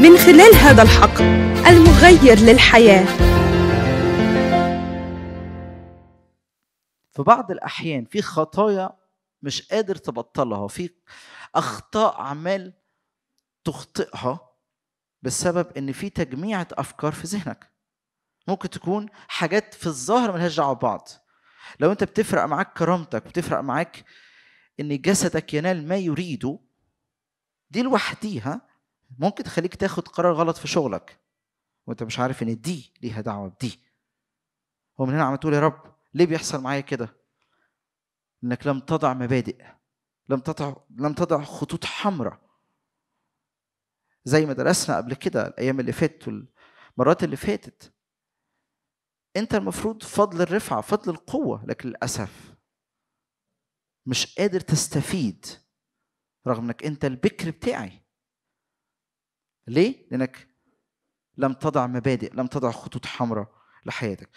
من خلال هذا الحقل المغير للحياة في بعض الأحيان في خطايا مش قادر تبطلها في أخطاء عمال تخطئها بسبب إن في تجميعة أفكار في ذهنك ممكن تكون حاجات في الظاهر ملهاش دعوة ببعض لو أنت بتفرق معاك كرامتك بتفرق معاك إن جسدك ينال ما يريده دي لوحديها ممكن تخليك تاخد قرار غلط في شغلك وانت مش عارف ان دي ليها دعوه بدي ومن هنا عم تقول يا رب ليه بيحصل معايا كده انك لم تضع مبادئ لم تضع لم تضع خطوط حمراء زي ما درسنا قبل كده الايام اللي فاتت والمرات اللي فاتت انت المفروض فضل الرفعه فضل القوه لكن للاسف مش قادر تستفيد رغم انك انت البكر بتاعي ليه؟ لأنك لم تضع مبادئ لم تضع خطوط حمراء لحياتك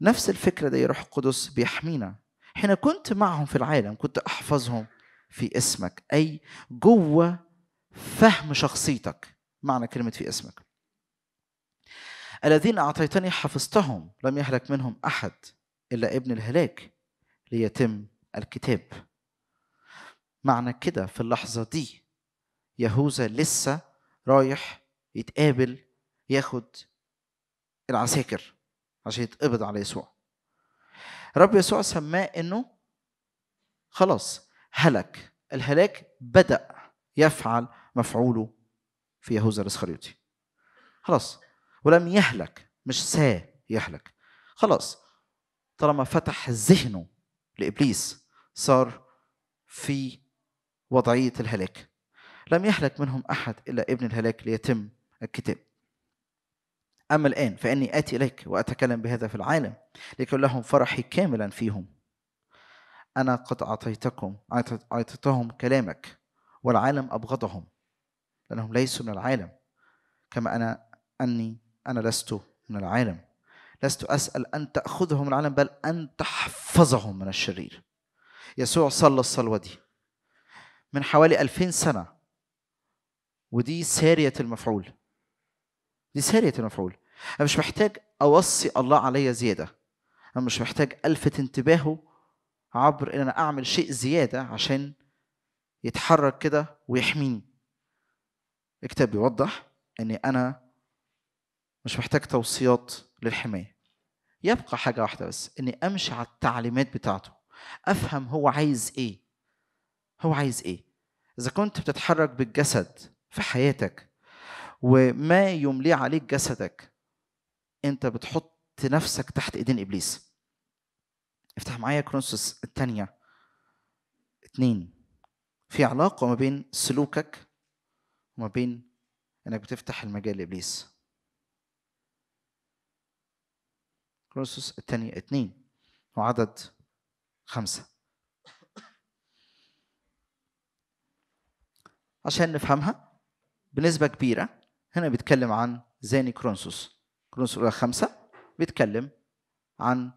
نفس الفكرة دي روح القدس بيحمينا حين كنت معهم في العالم كنت أحفظهم في اسمك أي جوه فهم شخصيتك معنى كلمة في اسمك الذين أعطيتني حفظتهم لم يهلك منهم أحد إلا ابن الهلاك ليتم الكتاب معنى كده في اللحظة دي يهوذا لسه رايح يتقابل ياخد العساكر عشان يتقبض على يسوع رب يسوع سماه انه خلاص هلك الهلاك بدأ يفعل مفعوله في يهوذا الاسخريوطي خلاص ولم يهلك مش سا يهلك خلاص طالما فتح ذهنه لابليس صار في وضعيه الهلاك لم يهلك منهم أحد إلا ابن الهلاك ليتم الكتاب أما الآن فإني آتي إليك وأتكلم بهذا في العالم لكن لهم فرحي كاملا فيهم أنا قد أعطيتكم أعطيتهم كلامك والعالم أبغضهم لأنهم ليسوا من العالم كما أنا أني أنا لست من العالم لست أسأل أن تأخذهم من العالم بل أن تحفظهم من الشرير يسوع صلى الصلوة دي من حوالي 2000 سنة ودي سارية المفعول دي سارية المفعول أنا مش محتاج أوصي الله عليا زيادة أنا مش محتاج ألفت انتباهه عبر إن أنا أعمل شيء زيادة عشان يتحرك كده ويحميني الكتاب بيوضح إني أنا مش محتاج توصيات للحماية يبقى حاجة واحدة بس إني أمشي على التعليمات بتاعته أفهم هو عايز إيه هو عايز إيه إذا كنت بتتحرك بالجسد في حياتك وما يمليه عليك جسدك انت بتحط نفسك تحت ايدين ابليس افتح معايا كرونسوس الثانيه اتنين في علاقه ما بين سلوكك وما بين انك بتفتح المجال لابليس كرونسوس الثانيه اتنين وعدد خمسه عشان نفهمها بنسبة كبيرة هنا بيتكلم عن زاني كرونسوس كرونسوس الأولى خمسة بيتكلم عن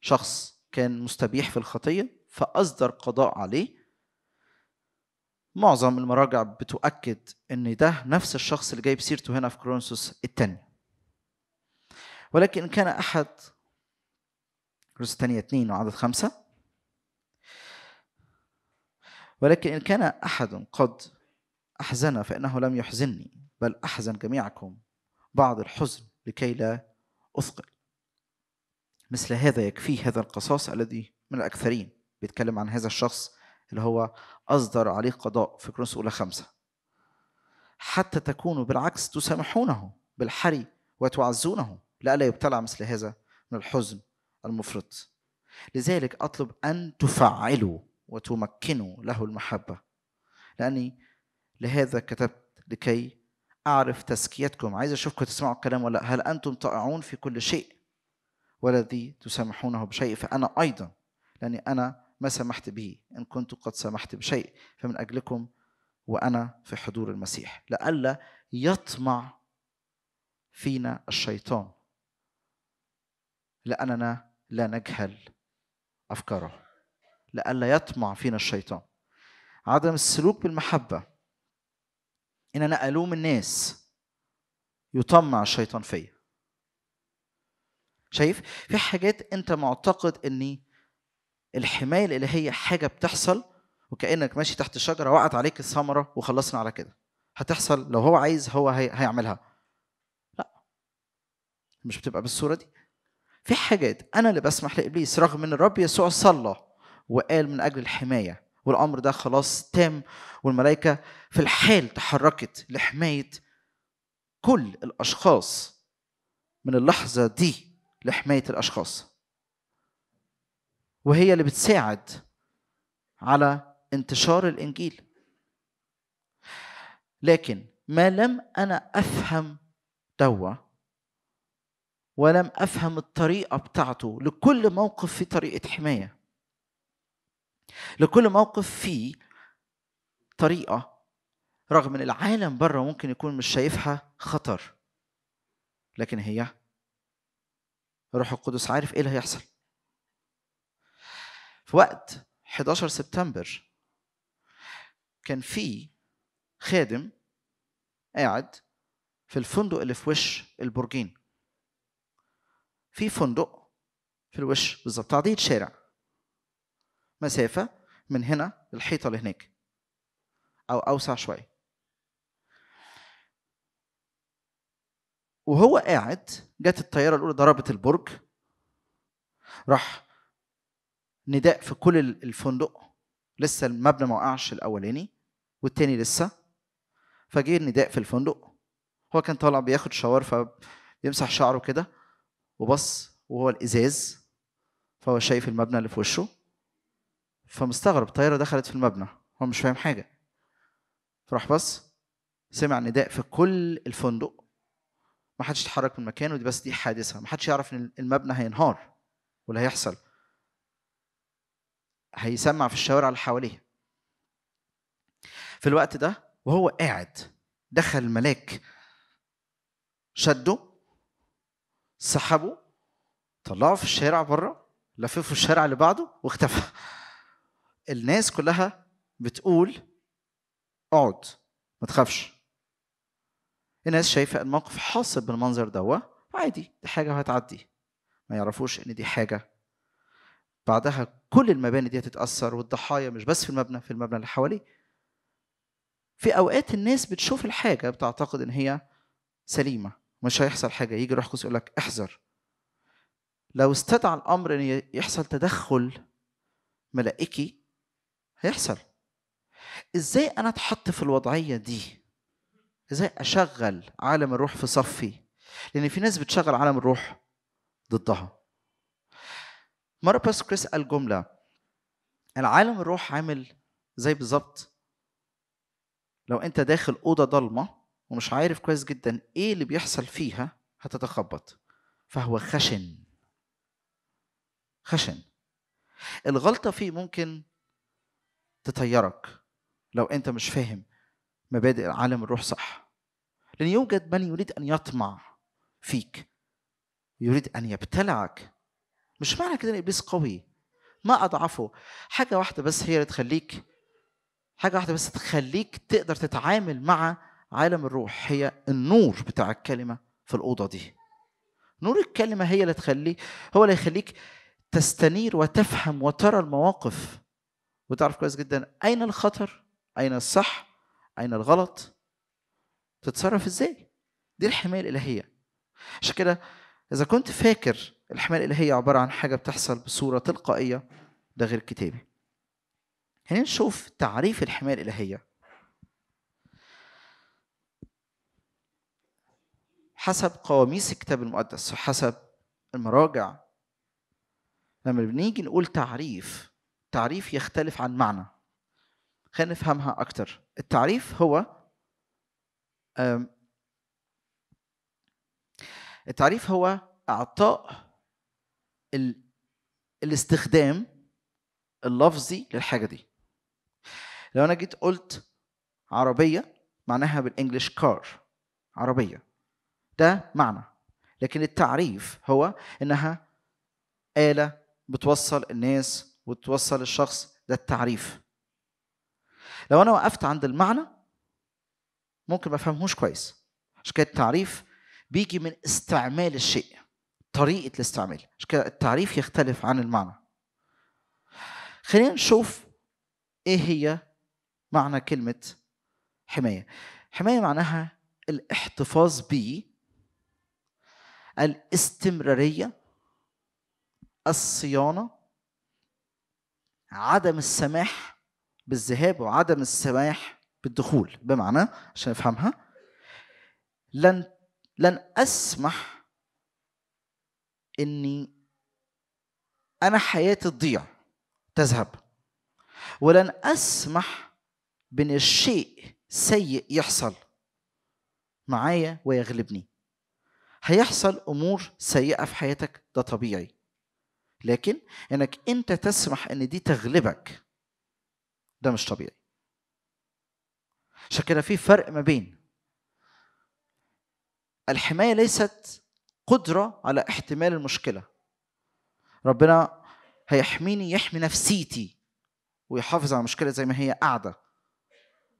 شخص كان مستبيح في الخطية فأصدر قضاء عليه معظم المراجع بتؤكد ان ده نفس الشخص اللي جايب سيرته هنا في كرونسوس الثاني ولكن كان احد كرونسوس الثانية اثنين وعدد خمسة ولكن إن كان أحد قد أحزن فإنه لم يحزنني بل أحزن جميعكم بعض الحزن لكي لا أثقل مثل هذا يكفيه هذا القصاص الذي من الأكثرين بيتكلم عن هذا الشخص اللي هو أصدر عليه قضاء في كرونس أولى خمسة حتى تكونوا بالعكس تسامحونه بالحري وتعزونه لئلا يبتلع مثل هذا من الحزن المفرط لذلك أطلب أن تفعلوا وتمكنوا له المحبة لأني لهذا كتبت لكي أعرف تزكيتكم عايز أشوفكم تسمعوا الكلام ولا هل أنتم طائعون في كل شيء والذي تسامحونه بشيء فأنا أيضا لأني أنا ما سمحت به إن كنت قد سمحت بشيء فمن أجلكم وأنا في حضور المسيح لئلا يطمع فينا الشيطان لأننا لا نجهل أفكاره لئلا يطمع فينا الشيطان عدم السلوك بالمحبة ان انا الوم الناس يطمع الشيطان فيا شايف في حاجات انت معتقد ان الحمايه الالهيه حاجه بتحصل وكانك ماشي تحت شجره وقعت عليك الثمره وخلصنا على كده هتحصل لو هو عايز هو هي... هيعملها لا مش بتبقى بالصوره دي في حاجات انا اللي بسمح لابليس رغم ان الرب يسوع صلى وقال من اجل الحمايه والامر ده خلاص تام والملائكه في الحال تحركت لحمايه كل الاشخاص من اللحظه دي لحمايه الاشخاص وهي اللي بتساعد على انتشار الانجيل لكن ما لم انا افهم توا ولم افهم الطريقه بتاعته لكل موقف في طريقه حمايه لكل موقف فيه طريقة رغم ان العالم بره ممكن يكون مش شايفها خطر لكن هي الروح القدس عارف ايه اللي هيحصل في وقت 11 سبتمبر كان في خادم قاعد في الفندق اللي في وش البرجين في فندق في الوش بالظبط تعدية شارع مسافة من هنا الحيطة لهناك أو أوسع شوية وهو قاعد جت الطيارة الأولى ضربت البرج راح نداء في كل الفندق لسه المبنى ما وقعش الأولاني والتاني لسه فجه النداء في الفندق هو كان طالع بياخد شاور فبيمسح شعره كده وبص وهو الإزاز فهو شايف المبنى اللي في وشه فمستغرب طياره دخلت في المبنى هو مش فاهم حاجه فراح بس سمع نداء في كل الفندق ما حدش اتحرك من مكانه دي بس دي حادثه ما حدش يعرف ان المبنى هينهار ولا هيحصل هيسمع في الشوارع اللي حواليه في الوقت ده وهو قاعد دخل الملاك شده سحبه طلعه في الشارع بره لففه الشارع اللي بعده واختفى الناس كلها بتقول اقعد ما تخافش الناس شايفه الموقف حاصل بالمنظر دوا وعادي دي حاجه وهتعدي ما يعرفوش ان دي حاجه بعدها كل المباني دي هتتاثر والضحايا مش بس في المبنى في المبنى اللي حواليه في اوقات الناس بتشوف الحاجه بتعتقد ان هي سليمه مش هيحصل حاجه يجي روح قدس يقول لك احذر لو استدعى الامر ان يحصل تدخل ملائكي هيحصل ازاي انا اتحط في الوضعيه دي ازاي اشغل عالم الروح في صفي لان في ناس بتشغل عالم الروح ضدها مره باس كريس قال جمله العالم الروح عامل زي بالظبط لو انت داخل اوضه ضلمه ومش عارف كويس جدا ايه اللي بيحصل فيها هتتخبط فهو خشن خشن الغلطه فيه ممكن تطيرك لو انت مش فاهم مبادئ عالم الروح صح لان يوجد من يريد ان يطمع فيك يريد ان يبتلعك مش معنى كده ان ابليس قوي ما اضعفه حاجه واحده بس هي اللي تخليك حاجه واحده بس تخليك تقدر تتعامل مع عالم الروح هي النور بتاع الكلمه في الاوضه دي نور الكلمه هي اللي تخليك هو اللي يخليك تستنير وتفهم وترى المواقف وتعرف كويس جدا اين الخطر اين الصح اين الغلط تتصرف ازاي دي الحمايه الالهيه عشان كده اذا كنت فاكر الحمايه الالهيه عباره عن حاجه بتحصل بصوره تلقائيه ده غير كتابي هنا نشوف تعريف الحمايه الالهيه حسب قواميس الكتاب المقدس وحسب المراجع لما بنيجي نقول تعريف تعريف يختلف عن معنى خلينا نفهمها أكتر التعريف هو التعريف هو إعطاء الاستخدام اللفظي للحاجة دي لو أنا جيت قلت عربية معناها بالإنجلش كار عربية ده معنى لكن التعريف هو إنها آلة بتوصل الناس وتوصل الشخص ده التعريف لو انا وقفت عند المعنى ممكن ما افهمهوش كويس عشان كده التعريف بيجي من استعمال الشيء طريقه الاستعمال عشان كده التعريف يختلف عن المعنى خلينا نشوف ايه هي معنى كلمه حمايه حمايه معناها الاحتفاظ ب الاستمراريه الصيانه عدم السماح بالذهاب وعدم السماح بالدخول بمعنى عشان افهمها لن لن اسمح اني انا حياتي تضيع تذهب ولن اسمح بان الشيء سيء يحصل معايا ويغلبني هيحصل امور سيئه في حياتك ده طبيعي لكن انك انت تسمح ان دي تغلبك ده مش طبيعي عشان كده في فرق ما بين الحمايه ليست قدره على احتمال المشكله ربنا هيحميني يحمي نفسيتي ويحافظ على المشكله زي ما هي قاعده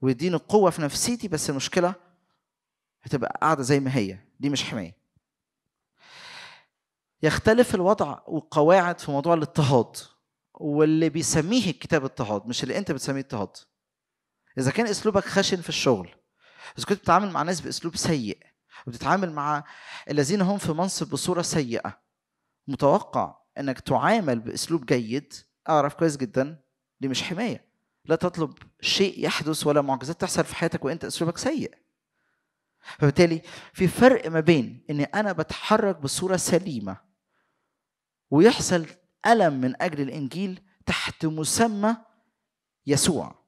ويديني قوه في نفسيتي بس المشكله هتبقى قاعده زي ما هي دي مش حمايه يختلف الوضع والقواعد في موضوع الاضطهاد واللي بيسميه الكتاب اضطهاد مش اللي انت بتسميه اضطهاد اذا كان اسلوبك خشن في الشغل اذا كنت بتتعامل مع ناس باسلوب سيء وبتتعامل مع الذين هم في منصب بصوره سيئه متوقع انك تعامل باسلوب جيد اعرف كويس جدا دي مش حمايه لا تطلب شيء يحدث ولا معجزات تحصل في حياتك وانت اسلوبك سيء فبالتالي في فرق ما بين اني انا بتحرك بصوره سليمه ويحصل ألم من أجل الإنجيل تحت مسمى يسوع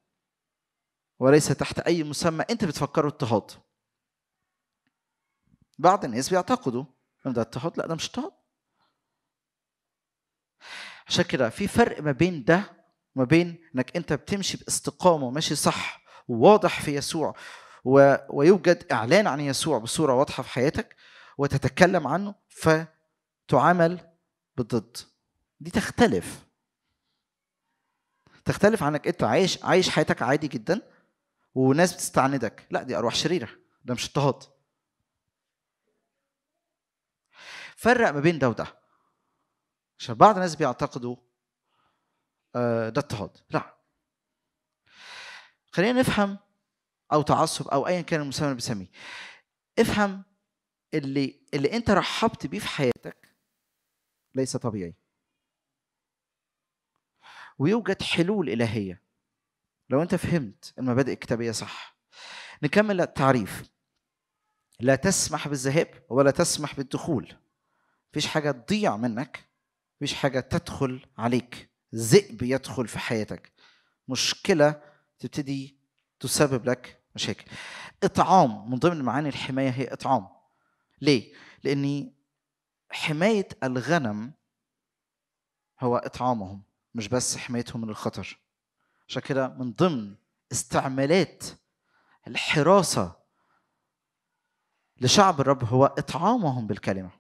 وليس تحت أي مسمى أنت بتفكره اضطهاد بعض الناس بيعتقدوا ده اضطهاد لا ده مش اضطهاد عشان كده في فرق ما بين ده وما بين انك انت بتمشي باستقامه وماشي صح وواضح في يسوع و... ويوجد اعلان عن يسوع بصوره واضحه في حياتك وتتكلم عنه فتعامل بالضد دي تختلف تختلف عنك انت عايش عايش حياتك عادي جدا وناس بتستعندك لا دي ارواح شريره ده مش اضطهاد فرق ما بين ده وده عشان بعض الناس بيعتقدوا آه، ده اضطهاد لا خلينا نفهم او تعصب او ايا كان المسمى اللي بنسميه افهم اللي اللي انت رحبت بيه في حياتك ليس طبيعي ويوجد حلول إلهية لو أنت فهمت المبادئ الكتابية صح نكمل التعريف لا تسمح بالذهاب ولا تسمح بالدخول مفيش حاجة تضيع منك مفيش حاجة تدخل عليك ذئب يدخل في حياتك مشكلة تبتدي تسبب لك مشاكل اطعام من ضمن معاني الحماية هي اطعام ليه؟ لأني حماية الغنم هو إطعامهم مش بس حمايتهم من الخطر عشان كده من ضمن استعمالات الحراسة لشعب الرب هو إطعامهم بالكلمة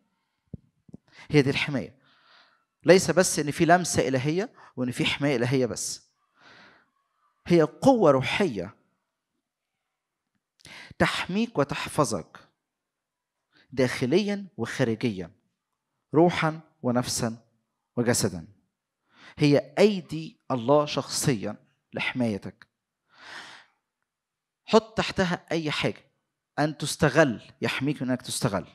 هي دي الحماية ليس بس إن في لمسة إلهية وإن في حماية إلهية بس هي قوة روحية تحميك وتحفظك داخليا وخارجيا روحا ونفسا وجسدا هي أيدي الله شخصيا لحمايتك حط تحتها أي حاجة أن تستغل يحميك من أنك تستغل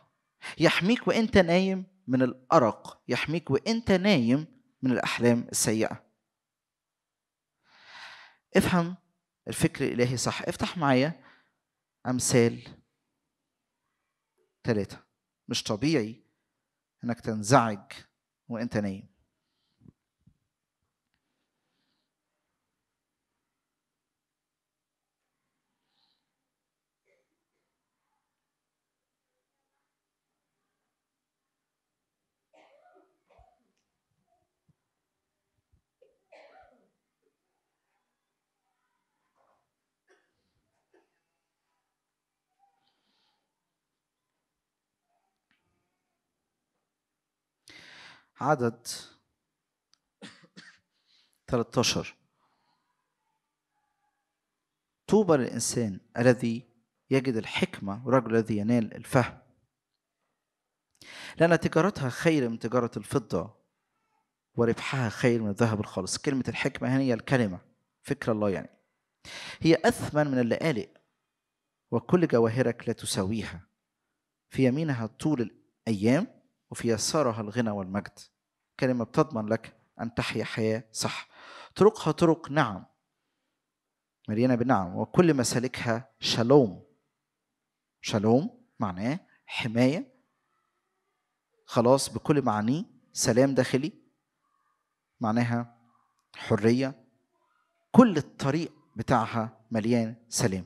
يحميك وأنت نايم من الأرق يحميك وأنت نايم من الأحلام السيئة افهم الفكر الإلهي صح افتح معايا أمثال ثلاثة مش طبيعي انك تنزعج وانت نايم عدد 13 طوبى للإنسان الذي يجد الحكمة والرجل الذي ينال الفهم لأن تجارتها خير من تجارة الفضة وربحها خير من الذهب الخالص كلمة الحكمة هي الكلمة فكر الله يعني هي أثمن من اللآلئ وكل جواهرك لا تساويها في يمينها طول الأيام وفي يسارها الغنى والمجد كلمة بتضمن لك أن تحيا حياة صح طرقها طرق نعم مليانة بنعم وكل مسالكها شالوم شالوم معناه حماية خلاص بكل معانيه سلام داخلي معناها حرية كل الطريق بتاعها مليان سلام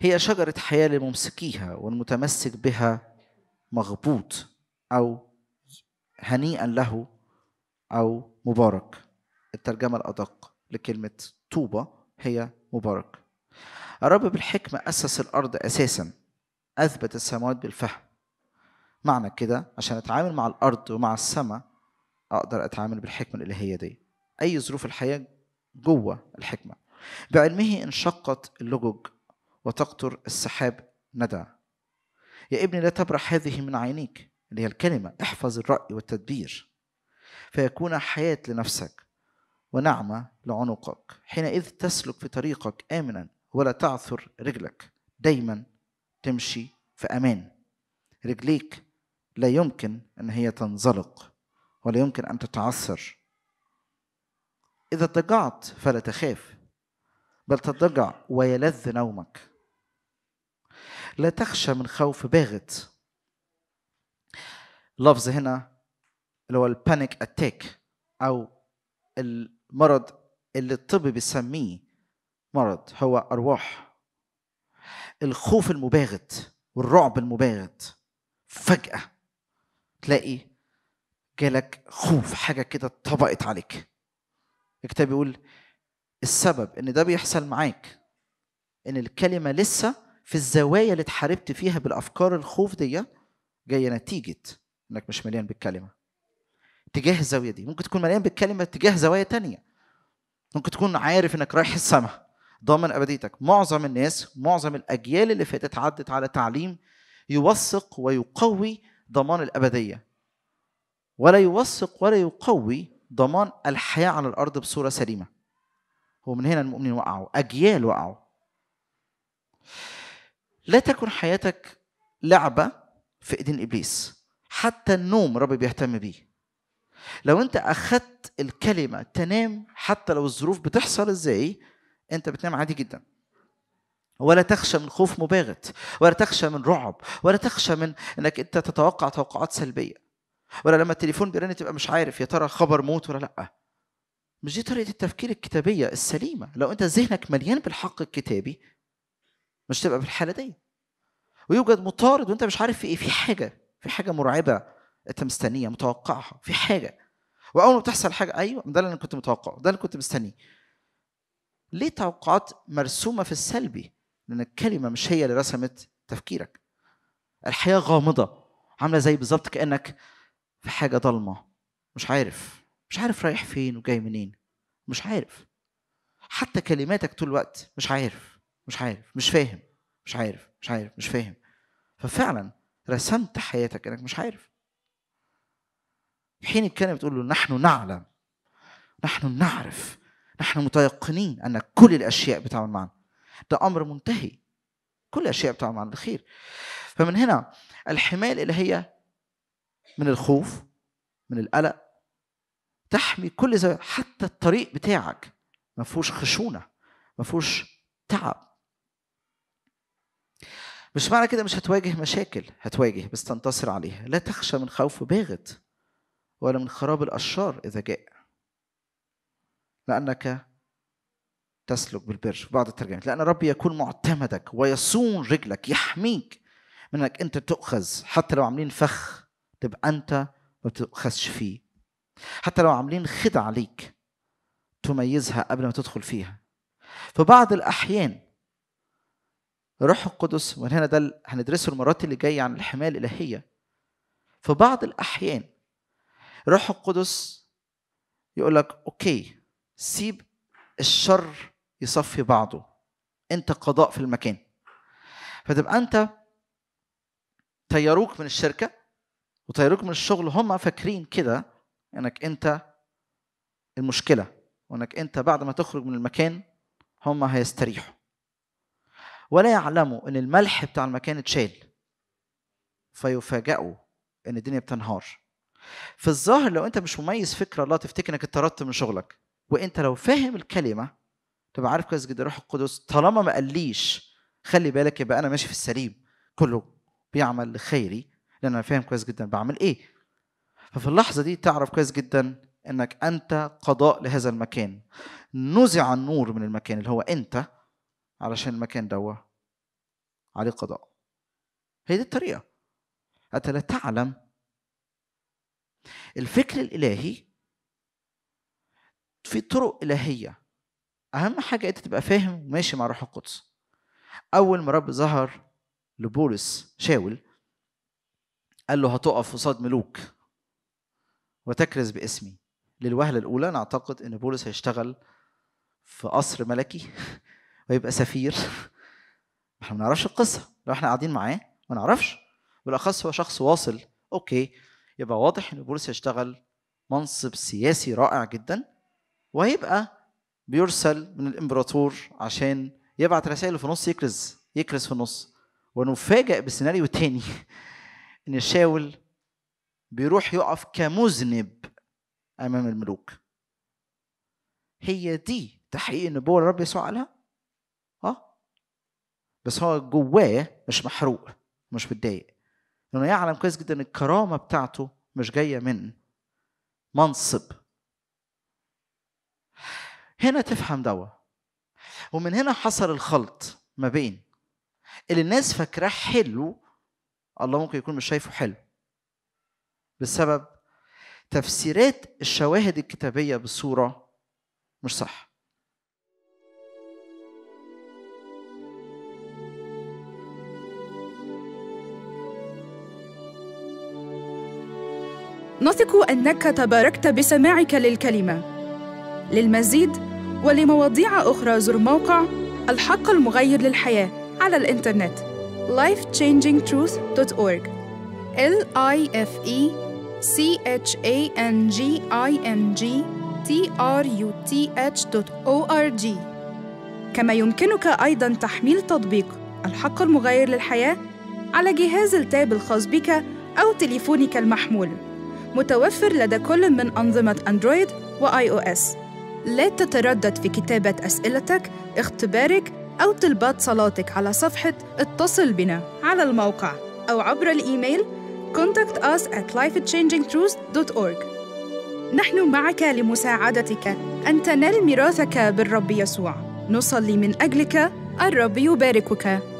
هي شجرة حياة لممسكيها والمتمسك بها مغبوط أو هنيئا له أو مبارك الترجمة الأدق لكلمة طوبة هي مبارك الرب بالحكمة أسس الأرض أساسا أثبت السماوات بالفهم معنى كده عشان أتعامل مع الأرض ومع السماء أقدر أتعامل بالحكمة الإلهية دي أي ظروف الحياة جوه الحكمة بعلمه انشقت اللجج وتقطر السحاب ندى يا ابني لا تبرح هذه من عينيك اللي هي الكلمة احفظ الرأي والتدبير فيكون حياة لنفسك ونعمة لعنقك حينئذ تسلك في طريقك آمنا ولا تعثر رجلك دايما تمشي في أمان رجليك لا يمكن أن هي تنزلق ولا يمكن أن تتعثر إذا اضطجعت فلا تخاف بل تضجع ويلذ نومك لا تخشى من خوف باغت لفظ هنا اللي هو البانيك اتاك او المرض اللي الطب بيسميه مرض هو ارواح الخوف المباغت والرعب المباغت فجأة تلاقي جالك خوف حاجة كده طبقت عليك الكتاب بيقول السبب ان ده بيحصل معاك ان الكلمة لسه في الزوايا اللي اتحاربت فيها بالافكار الخوف دي جايه نتيجه انك مش مليان بالكلمه تجاه الزاويه دي ممكن تكون مليان بالكلمه تجاه زوايا تانية ممكن تكون عارف انك رايح السماء ضامن ابديتك معظم الناس معظم الاجيال اللي فاتت عدت على تعليم يوثق ويقوي ضمان الابديه ولا يوثق ولا يقوي ضمان الحياه على الارض بصوره سليمه هو من هنا المؤمنين وقعوا اجيال وقعوا لا تكن حياتك لعبة في إيدين إبليس حتى النوم رب بيهتم بيه لو انت أخذت الكلمة تنام حتى لو الظروف بتحصل ازاي انت بتنام عادي جدا ولا تخشى من خوف مباغت ولا تخشى من رعب ولا تخشى من انك انت تتوقع توقعات سلبية ولا لما التليفون بيرن تبقى مش عارف يا ترى خبر موت ولا لأ مش دي طريقة التفكير الكتابية السليمة لو انت ذهنك مليان بالحق الكتابي مش تبقى في الحاله دي ويوجد مطارد وانت مش عارف في ايه في حاجه في حاجه مرعبه انت مستنيها متوقعها في حاجه واول ما بتحصل حاجه ايوه ده اللي انا كنت متوقعه ده اللي كنت مستنيه ليه توقعات مرسومه في السلبي لان الكلمه مش هي اللي رسمت تفكيرك الحياه غامضه عامله زي بالظبط كانك في حاجه ضلمه مش عارف مش عارف رايح فين وجاي منين مش عارف حتى كلماتك طول الوقت مش عارف مش عارف مش فاهم مش عارف مش عارف مش فاهم ففعلا رسمت حياتك انك مش عارف حين الكلمة بتقول له نحن نعلم نحن نعرف نحن متيقنين أن كل الأشياء بتعمل معنا ده أمر منتهي كل الأشياء بتعمل معنا الخير فمن هنا الحماية الإلهية من الخوف من القلق تحمي كل زي حتى الطريق بتاعك ما فيهوش خشونة ما فيهوش تعب مش معنى كده مش هتواجه مشاكل هتواجه بس تنتصر عليها لا تخشى من خوف باغت ولا من خراب الأشرار إذا جاء لأنك تسلك بالبر في بعض الترجمات لأن ربي يكون معتمدك ويصون رجلك يحميك من انك انت تؤخذ حتى لو عاملين فخ تبقى انت ما بتؤخذش فيه حتى لو عاملين خدعة عليك تميزها قبل ما تدخل فيها في بعض الأحيان الروح القدس وهنا ده هندرسه المرات اللي جايه عن الحمايه الالهيه في بعض الاحيان الروح القدس يقول لك اوكي سيب الشر يصفي بعضه انت قضاء في المكان فتبقى انت طيروك من الشركه وطيروك من الشغل هم فاكرين كده انك انت المشكله وانك انت بعد ما تخرج من المكان هم هيستريحوا ولا يعلموا ان الملح بتاع المكان اتشال فيفاجئوا ان الدنيا بتنهار في الظاهر لو انت مش مميز فكره الله تفتكر انك اتطردت من شغلك وانت لو فاهم الكلمه تبقى عارف كويس جدا روح القدس طالما ما قاليش خلي بالك يبقى انا ماشي في السليم كله بيعمل لخيري لان انا فاهم كويس جدا بعمل ايه ففي اللحظه دي تعرف كويس جدا انك انت قضاء لهذا المكان نزع النور من المكان اللي هو انت علشان المكان دوا عليه قضاء هي دي الطريقة أنت لا تعلم الفكر الإلهي في طرق إلهية أهم حاجة أنت تبقى فاهم وماشي مع روح القدس أول ما رب ظهر لبولس شاول قال له هتقف قصاد ملوك وتكرز باسمي للوهلة الأولى أنا أعتقد إن بولس هيشتغل في قصر ملكي ويبقى سفير احنا ما نعرفش القصه لو احنا قاعدين معاه ما نعرفش بالاخص هو شخص واصل اوكي يبقى واضح ان بولس هيشتغل منصب سياسي رائع جدا وهيبقى بيرسل من الامبراطور عشان يبعت رسائل في النص يكرز يكرز في النص ونفاجئ بسيناريو تاني ان شاول بيروح يقف كمذنب امام الملوك هي دي تحقيق النبوه اللي الرب يسوع قالها بس هو جواه مش محروق مش متضايق لانه يعلم كويس جدا ان الكرامه بتاعته مش جايه من منصب هنا تفهم دوا ومن هنا حصل الخلط ما بين اللي الناس فاكراه حلو الله ممكن يكون مش شايفه حلو بسبب تفسيرات الشواهد الكتابية بصورة مش صح نثق انك تباركت بسماعك للكلمه للمزيد ولمواضيع اخرى زر موقع الحق المغير للحياه على الانترنت lifechangingtruth.org l i f e c h a n g i n g t r u t h.org كما يمكنك ايضا تحميل تطبيق الحق المغير للحياه على جهاز التاب الخاص بك او تليفونك المحمول متوفر لدى كل من أنظمة أندرويد وآي أو إس لا تتردد في كتابة أسئلتك، اختبارك، أو طلبات صلاتك على صفحة اتصل بنا على الموقع أو عبر الإيميل contact us at lifechangingtruth.org نحن معك لمساعدتك أن تنال ميراثك بالرب يسوع نصلي من أجلك الرب يباركك